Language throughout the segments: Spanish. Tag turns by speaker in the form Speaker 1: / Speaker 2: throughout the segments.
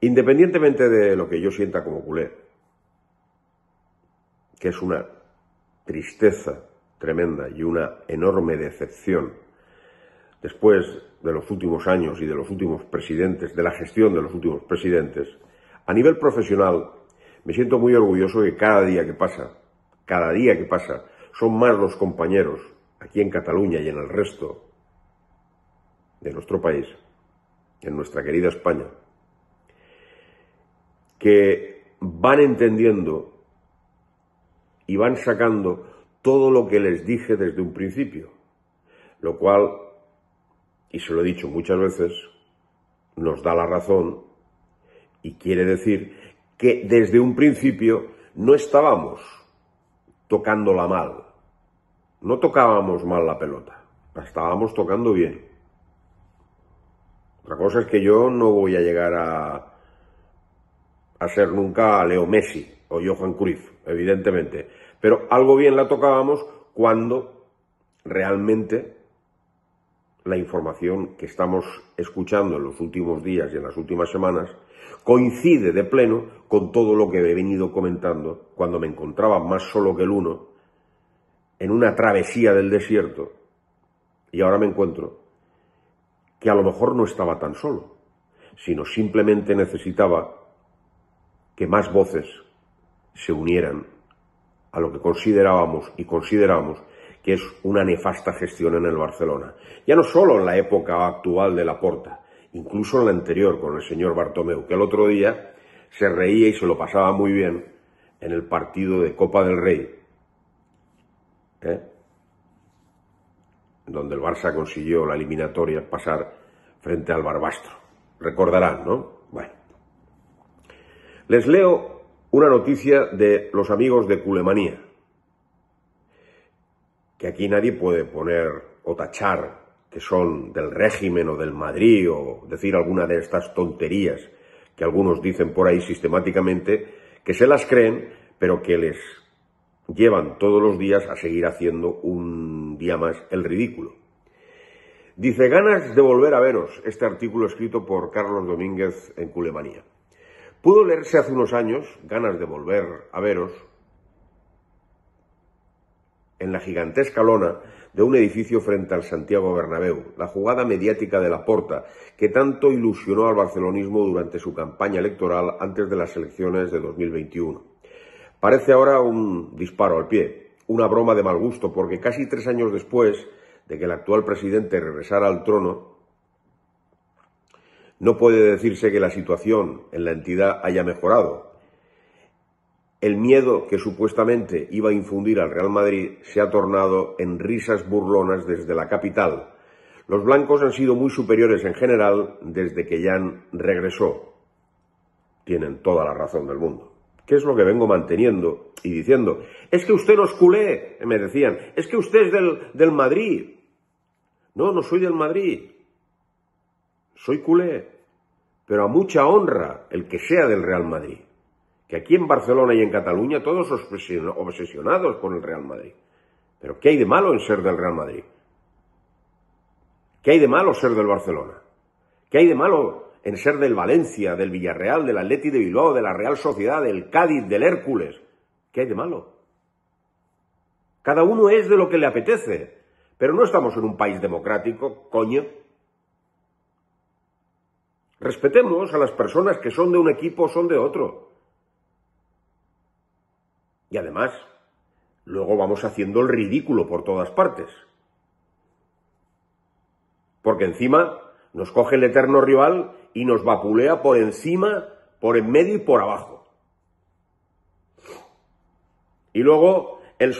Speaker 1: Independientemente de lo que yo sienta como culé, que es una tristeza tremenda y una enorme decepción después de los últimos años y de los últimos presidentes, de la gestión de los últimos presidentes, a nivel profesional me siento muy orgulloso de que cada día que pasa, cada día que pasa, son más los compañeros aquí en Cataluña y en el resto de nuestro país, en nuestra querida España, que van entendiendo y van sacando todo lo que les dije desde un principio, lo cual, y se lo he dicho muchas veces, nos da la razón y quiere decir que desde un principio no estábamos tocándola mal, no tocábamos mal la pelota, la estábamos tocando bien. La cosa es que yo no voy a llegar a, a ser nunca Leo Messi o Johan Cruyff, evidentemente. Pero algo bien la tocábamos cuando realmente la información que estamos escuchando en los últimos días y en las últimas semanas coincide de pleno con todo lo que he venido comentando cuando me encontraba más solo que el uno en una travesía del desierto y ahora me encuentro que a lo mejor no estaba tan solo, sino simplemente necesitaba que más voces se unieran a lo que considerábamos y consideramos que es una nefasta gestión en el Barcelona. Ya no solo en la época actual de la porta, incluso en la anterior con el señor Bartomeu, que el otro día se reía y se lo pasaba muy bien en el partido de Copa del Rey, ¿eh? donde el Barça consiguió la eliminatoria pasar frente al Barbastro. Recordarán, ¿no? Les leo una noticia de los amigos de Culemanía, que aquí nadie puede poner o tachar que son del régimen o del Madrid o decir alguna de estas tonterías que algunos dicen por ahí sistemáticamente, que se las creen, pero que les llevan todos los días a seguir haciendo un día más el ridículo. Dice, ganas de volver a veros, este artículo escrito por Carlos Domínguez en Culemanía. Pudo leerse hace unos años, ganas de volver a veros, en la gigantesca lona de un edificio frente al Santiago Bernabéu, la jugada mediática de la Porta, que tanto ilusionó al barcelonismo durante su campaña electoral antes de las elecciones de 2021. Parece ahora un disparo al pie, una broma de mal gusto, porque casi tres años después de que el actual presidente regresara al trono, no puede decirse que la situación en la entidad haya mejorado. El miedo que supuestamente iba a infundir al Real Madrid se ha tornado en risas burlonas desde la capital. Los blancos han sido muy superiores en general desde que Jan regresó. Tienen toda la razón del mundo. ¿Qué es lo que vengo manteniendo y diciendo? Es que usted no culé, me decían. Es que usted es del, del Madrid. No, no soy del Madrid soy culé, pero a mucha honra el que sea del Real Madrid. Que aquí en Barcelona y en Cataluña todos obsesionados con el Real Madrid. Pero ¿qué hay de malo en ser del Real Madrid? ¿Qué hay de malo ser del Barcelona? ¿Qué hay de malo en ser del Valencia, del Villarreal, del Atleti de Bilbao, de la Real Sociedad, del Cádiz, del Hércules? ¿Qué hay de malo? Cada uno es de lo que le apetece. Pero no estamos en un país democrático, coño. Respetemos a las personas que son de un equipo o son de otro. Y además, luego vamos haciendo el ridículo por todas partes. Porque encima nos coge el eterno rival y nos vapulea por encima, por en medio y por abajo. Y luego el,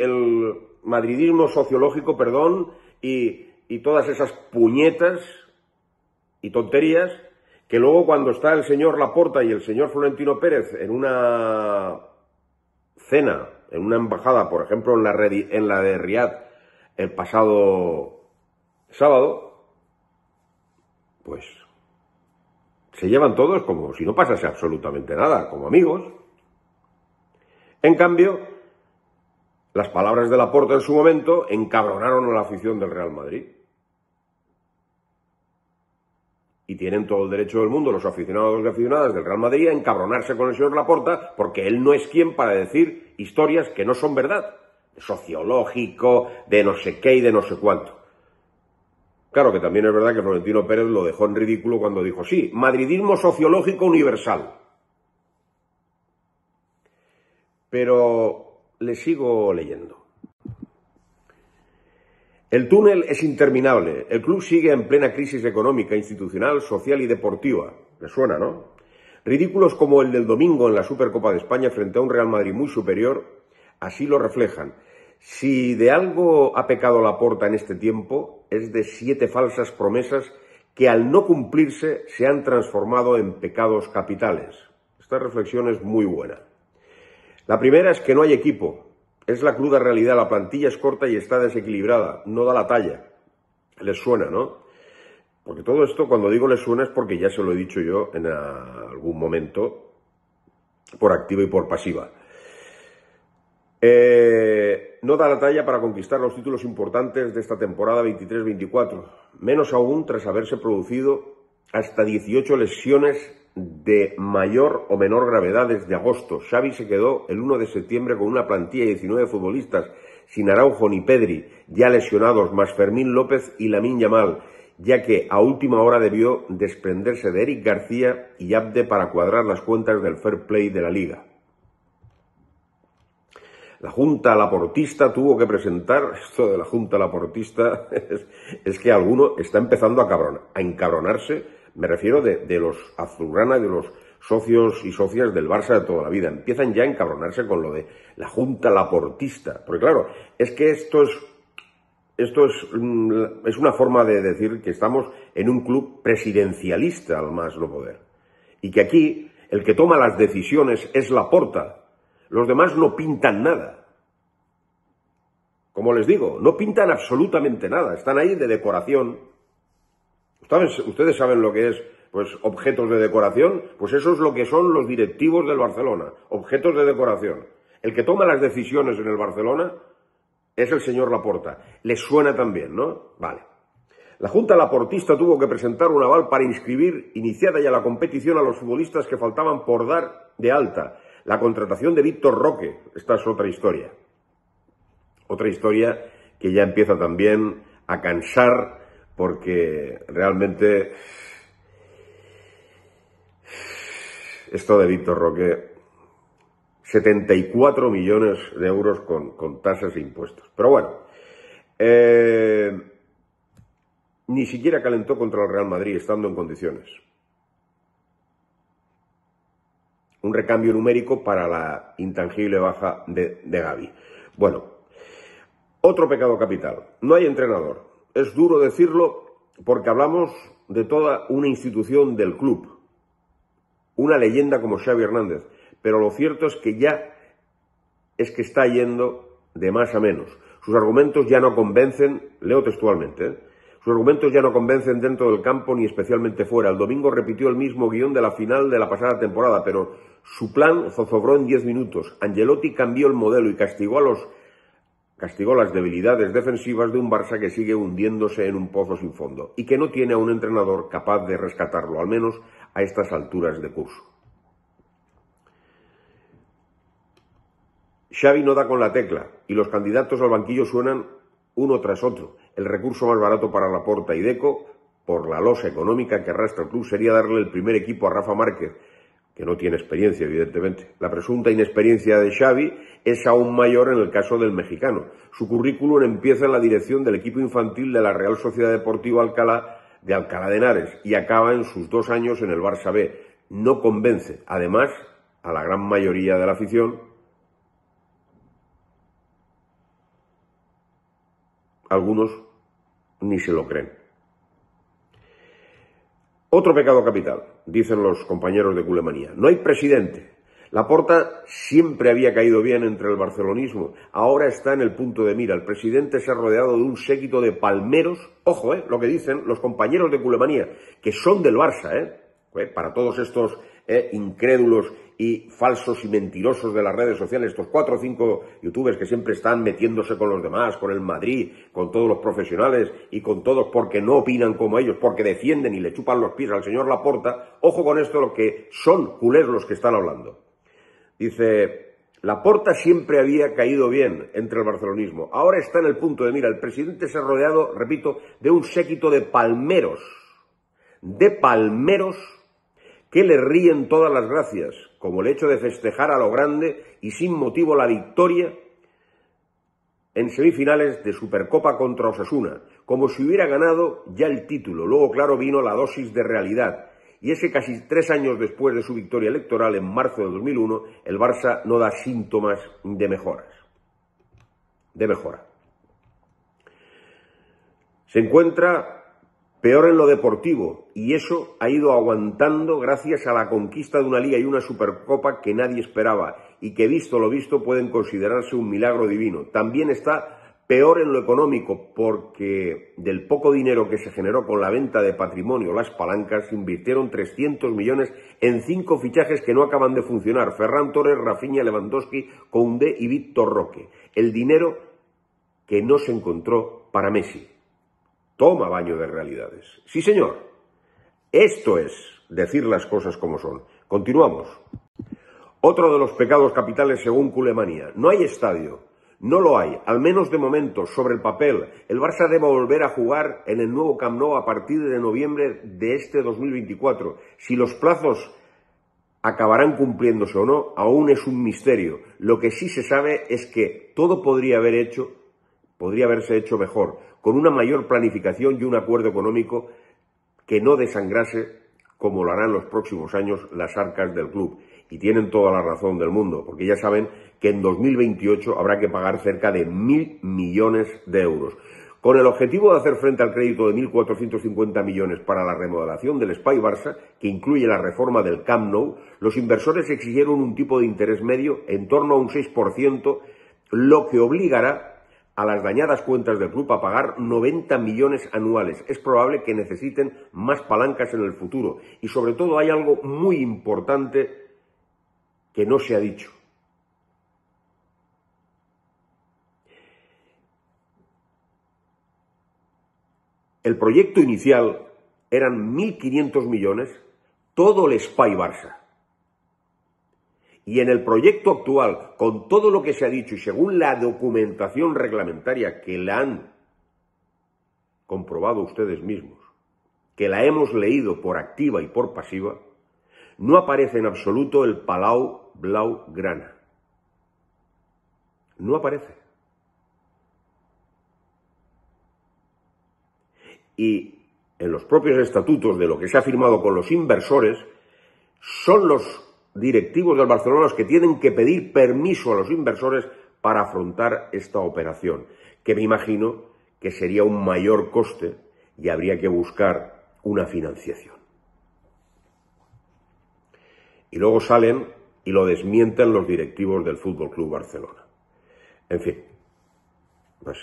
Speaker 1: el madridismo sociológico, perdón, y todas esas puñetas y tonterías que luego cuando está el señor Laporta y el señor Florentino Pérez en una cena, en una embajada, por ejemplo, en la, en la de Riad el pasado sábado, pues se llevan todos como si no pasase absolutamente nada, como amigos. En cambio, las palabras de Laporta en su momento encabronaron a la afición del Real Madrid. tienen todo el derecho del mundo los aficionados y aficionadas del Real Madrid a encabronarse con el señor Laporta porque él no es quien para decir historias que no son verdad. Sociológico, de no sé qué y de no sé cuánto. Claro que también es verdad que Florentino Pérez lo dejó en ridículo cuando dijo, sí, madridismo sociológico universal. Pero le sigo leyendo. El túnel es interminable. El club sigue en plena crisis económica, institucional, social y deportiva. ¿Le suena, no? Ridículos como el del domingo en la Supercopa de España frente a un Real Madrid muy superior, así lo reflejan. Si de algo ha pecado la porta en este tiempo, es de siete falsas promesas que al no cumplirse se han transformado en pecados capitales. Esta reflexión es muy buena. La primera es que no hay equipo, es la cruda realidad, la plantilla es corta y está desequilibrada, no da la talla. Les suena, ¿no? Porque todo esto, cuando digo les suena, es porque ya se lo he dicho yo en algún momento, por activa y por pasiva. Eh, no da la talla para conquistar los títulos importantes de esta temporada 23-24, menos aún tras haberse producido hasta 18 lesiones de mayor o menor gravedad desde agosto. Xavi se quedó el 1 de septiembre con una plantilla de 19 futbolistas, sin Araujo ni Pedri, ya lesionados, más Fermín López y Lamin Yamal, ya que a última hora debió desprenderse de Eric García y Abde para cuadrar las cuentas del fair play de la liga. La Junta Laportista tuvo que presentar, esto de la Junta Laportista es, que alguno está empezando a, a encabronarse me refiero de, los azulgrana, de los socios y socias del Barça de toda la vida. Empiezan ya a encabronarse con lo de la junta laportista. Porque claro, es que esto es, es, mm, es una forma de decir que estamos en un club presidencialista al más no poder. Y que aquí el que toma las decisiones es la porta. Los demás no pintan nada. Como les digo, no pintan absolutamente nada, están ahí de decoración ¿Ustedes, saben lo que es pues objetos de decoración, pues eso es lo que son los directivos del Barcelona, objetos de decoración. El que toma las decisiones en el Barcelona es el señor Laporta. Le suena también, ¿no? Vale. La Junta Laportista tuvo que presentar un aval para inscribir, iniciada ya la competición, a los futbolistas que faltaban por dar de alta. La contratación de Víctor Roque, esta es otra historia. Otra historia que ya empieza también a cansar porque realmente esto de Víctor Roque, 74 millones de euros con, tasas e impuestos. Pero bueno, eh, ni siquiera calentó contra el Real Madrid estando en condiciones. Un recambio numérico para la intangible baja de, de Gaby. Bueno, otro pecado capital. No hay entrenador es duro decirlo porque hablamos de toda una institución del club, una leyenda como Xavi Hernández, pero lo cierto es que ya es que está yendo de más a menos. Sus argumentos ya no convencen, leo textualmente, ¿eh? sus argumentos ya no convencen dentro del campo ni especialmente fuera. El domingo repitió el mismo guión de la final de la pasada temporada, pero su plan zozobró en 10 minutos. Angelotti cambió el modelo y castigó a los castigó las debilidades defensivas de un Barça que sigue hundiéndose en un pozo sin fondo y que no tiene a un entrenador capaz de rescatarlo, al menos a estas alturas de curso. Xavi no da con la tecla y los candidatos al banquillo suenan uno tras otro. El recurso más barato para Laporta y Deco, por la losa económica que arrastra el club, sería darle el primer equipo a Rafa Márquez, que no tiene experiencia, evidentemente. La presunta inexperiencia de Xavi es aún mayor en el caso del mexicano. Su currículum empieza en la dirección del equipo infantil de la Real Sociedad Deportiva Alcalá de Alcalá de Henares y acaba en sus dos años en el Barça B. No convence, además, a la gran mayoría de la afición, algunos ni se lo creen. Otro pecado capital, dicen los compañeros de Culemanía. No hay presidente, Laporta siempre había caído bien entre el barcelonismo. Ahora está en el punto de mira. El presidente se ha rodeado de un séquito de palmeros. Ojo, eh, lo que dicen los compañeros de Culemanía, que son del Barça, eh. eh para todos estos eh, incrédulos y falsos y mentirosos de las redes sociales, estos cuatro o cinco youtubers que siempre están metiéndose con los demás, con el Madrid, con todos los profesionales y con todos porque no opinan como ellos, porque defienden y le chupan los pies al señor Laporta, ojo con esto lo que son culés los que están hablando. Dice, la porta siempre había caído bien entre el barcelonismo. Ahora está en el punto de mira. El presidente se ha rodeado, repito, de un séquito de palmeros. De palmeros que le ríen todas las gracias, como el hecho de festejar a lo grande y sin motivo la victoria en semifinales de Supercopa contra Osasuna, como si hubiera ganado ya el título. Luego, claro, vino la dosis de realidad. Y ese casi tres años después de su victoria electoral en marzo de 2001, el Barça no da síntomas de mejoras. De mejora. Se encuentra peor en lo deportivo y eso ha ido aguantando gracias a la conquista de una liga y una supercopa que nadie esperaba y que visto lo visto pueden considerarse un milagro divino. También está peor en lo económico porque del poco dinero que se generó con la venta de patrimonio, las palancas invirtieron 300 millones en cinco fichajes que no acaban de funcionar. Ferran Torres, Rafinha, Lewandowski, Koundé y Víctor Roque. El dinero que no se encontró para Messi. Toma baño de realidades. Sí, señor. Esto es decir las cosas como son. Continuamos. Otro de los pecados capitales según Culemania. No hay estadio no lo hay, al menos de momento, sobre el papel. El Barça debe volver a jugar en el nuevo Camp Nou a partir de noviembre de este 2024. Si los plazos acabarán cumpliéndose o no, aún es un misterio. Lo que sí se sabe es que todo podría haber hecho, podría haberse hecho mejor, con una mayor planificación y un acuerdo económico que no desangrase, como lo harán los próximos años, las arcas del club. Y tienen toda la razón del mundo, porque ya saben que en 2028 habrá que pagar cerca de mil millones de euros. Con el objetivo de hacer frente al crédito de 1.450 millones para la remodelación del Spy Barça, que incluye la reforma del Camp Nou, los inversores exigieron un tipo de interés medio en torno a un 6%, lo que obligará a las dañadas cuentas del club a pagar 90 millones anuales. Es probable que necesiten más palancas en el futuro. Y sobre todo hay algo muy importante que no se ha dicho. El proyecto inicial eran 1.500 millones, todo el SPY Barça. Y en el proyecto actual, con todo lo que se ha dicho y según la documentación reglamentaria que la han comprobado ustedes mismos, que la hemos leído por activa y por pasiva, no aparece en absoluto el Palau Blau grana. No aparece. y en los propios estatutos de lo que se ha firmado con los inversores, son los directivos del Barcelona los que tienen que pedir permiso a los inversores para afrontar esta operación, que me imagino que sería un mayor coste y habría que buscar una financiación. Y luego salen y lo desmienten los directivos del Fútbol Club Barcelona. En fin, pues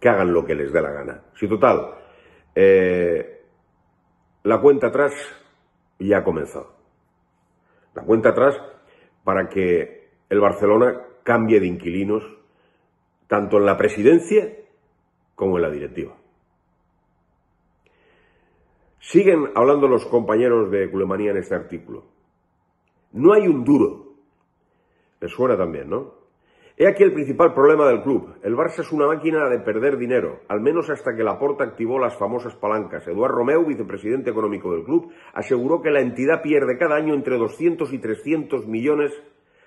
Speaker 1: que hagan lo que les dé la gana. Si total, eh, la cuenta atrás ya ha comenzado. La cuenta atrás para que el Barcelona cambie de inquilinos tanto en la presidencia como en la directiva. Siguen hablando los compañeros de Culemanía en este artículo. No hay un duro. Les suena también, ¿no? He aquí el principal problema del club. El Barça es una máquina de perder dinero, al menos hasta que Laporta activó las famosas palancas. Eduard Romeu, vicepresidente económico del club, aseguró que la entidad pierde cada año entre 200 y 300 millones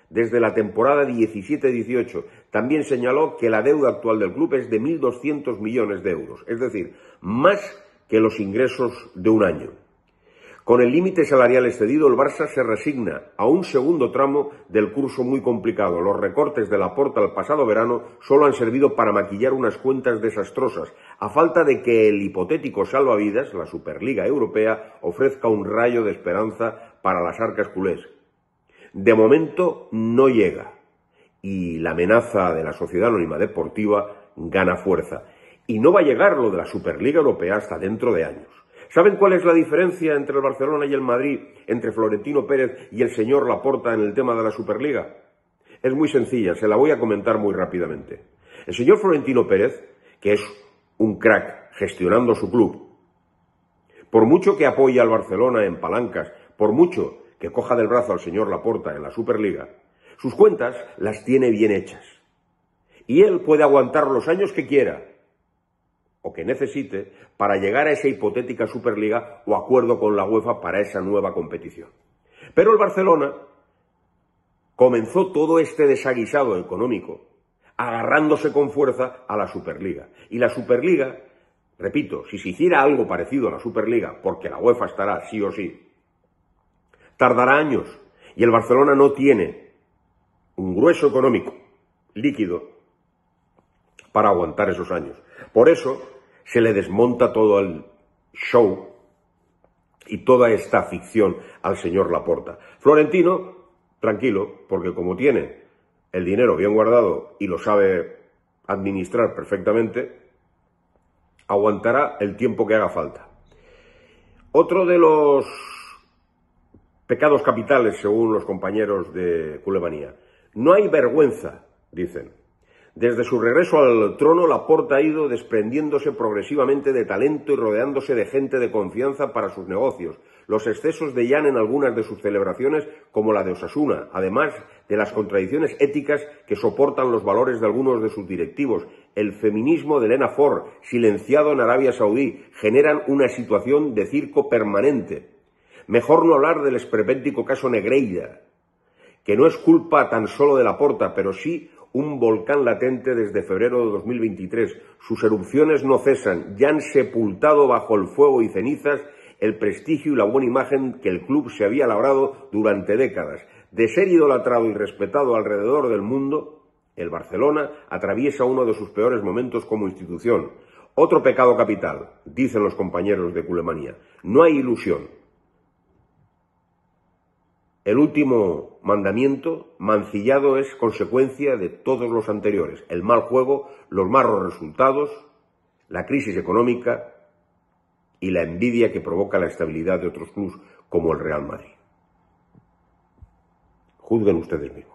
Speaker 1: desde la temporada 17-18. También señaló que la deuda actual del club es de 1.200 millones de euros, es decir, más que los ingresos de un año. Con el límite salarial excedido, el Barça se resigna a un segundo tramo del curso muy complicado. Los recortes de la porta el pasado verano solo han servido para maquillar unas cuentas desastrosas, a falta de que el hipotético salvavidas, la Superliga Europea, ofrezca un rayo de esperanza para las arcas culés. De momento no llega, y la amenaza de la Sociedad Anónima Deportiva gana fuerza. Y no va a llegar lo de la Superliga Europea hasta dentro de años. ¿Saben cuál es la diferencia entre el Barcelona y el Madrid, entre Florentino Pérez y el señor Laporta en el tema de la Superliga? Es muy sencilla, se la voy a comentar muy rápidamente. El señor Florentino Pérez, que es un crack gestionando su club, por mucho que apoye al Barcelona en palancas, por mucho que coja del brazo al señor Laporta en la Superliga, sus cuentas las tiene bien hechas. Y él puede aguantar los años que quiera, o que necesite para llegar a esa hipotética Superliga o acuerdo con la UEFA para esa nueva competición. Pero el Barcelona comenzó todo este desaguisado económico agarrándose con fuerza a la Superliga. Y la Superliga, repito, si se hiciera algo parecido a la Superliga, porque la UEFA estará sí o sí, tardará años. Y el Barcelona no tiene un grueso económico líquido para aguantar esos años. Por eso, se le desmonta todo el show y toda esta ficción al señor Laporta. Florentino, tranquilo, porque como tiene el dinero bien guardado y lo sabe administrar perfectamente, aguantará el tiempo que haga falta. Otro de los pecados capitales, según los compañeros de Culebanía, no hay vergüenza, dicen. Desde su regreso al trono, Laporta ha ido desprendiéndose progresivamente de talento y rodeándose de gente de confianza para sus negocios. Los excesos de Jan en algunas de sus celebraciones, como la de Osasuna, además de las contradicciones éticas que soportan los valores de algunos de sus directivos, el feminismo de Elena Ford, silenciado en Arabia Saudí, generan una situación de circo permanente. Mejor no hablar del esperpéntico caso Negreida, que no es culpa tan solo de Laporta, pero sí un volcán latente desde febrero de 2023. Sus erupciones no cesan, ya han sepultado bajo el fuego y cenizas el prestigio y la buena imagen que el club se había labrado durante décadas. De ser idolatrado y respetado alrededor del mundo, el Barcelona atraviesa uno de sus peores momentos como institución. Otro pecado capital, dicen los compañeros de Culemanía. No hay ilusión, el último mandamiento, mancillado, es consecuencia de todos los anteriores. El mal juego, los malos resultados, la crisis económica y la envidia que provoca la estabilidad de otros clubes como el Real Madrid. Juzguen ustedes mismos.